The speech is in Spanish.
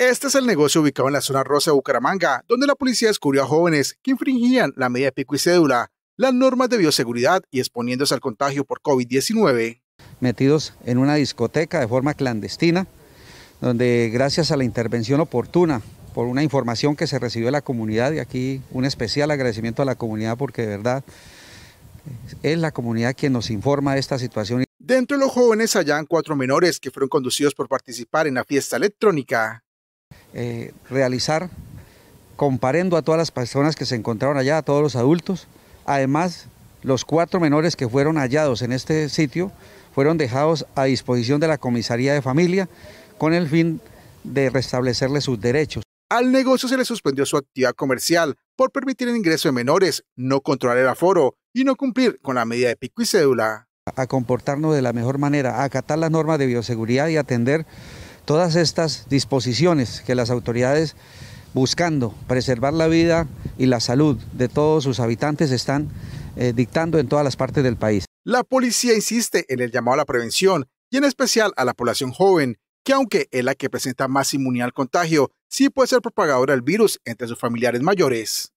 Este es el negocio ubicado en la zona rosa de Bucaramanga, donde la policía descubrió a jóvenes que infringían la medida pico y cédula, las normas de bioseguridad y exponiéndose al contagio por COVID-19. Metidos en una discoteca de forma clandestina, donde gracias a la intervención oportuna por una información que se recibió de la comunidad y aquí un especial agradecimiento a la comunidad porque de verdad eh, es la comunidad quien nos informa de esta situación. Dentro de los jóvenes hallan cuatro menores que fueron conducidos por participar en la fiesta electrónica. Eh, realizar, comparendo a todas las personas que se encontraron allá, a todos los adultos. Además, los cuatro menores que fueron hallados en este sitio fueron dejados a disposición de la comisaría de familia con el fin de restablecerles sus derechos. Al negocio se le suspendió su actividad comercial por permitir el ingreso de menores, no controlar el aforo y no cumplir con la medida de pico y cédula. A comportarnos de la mejor manera, a acatar las normas de bioseguridad y atender Todas estas disposiciones que las autoridades buscando preservar la vida y la salud de todos sus habitantes están eh, dictando en todas las partes del país. La policía insiste en el llamado a la prevención y en especial a la población joven, que aunque es la que presenta más inmunidad al contagio, sí puede ser propagadora del virus entre sus familiares mayores.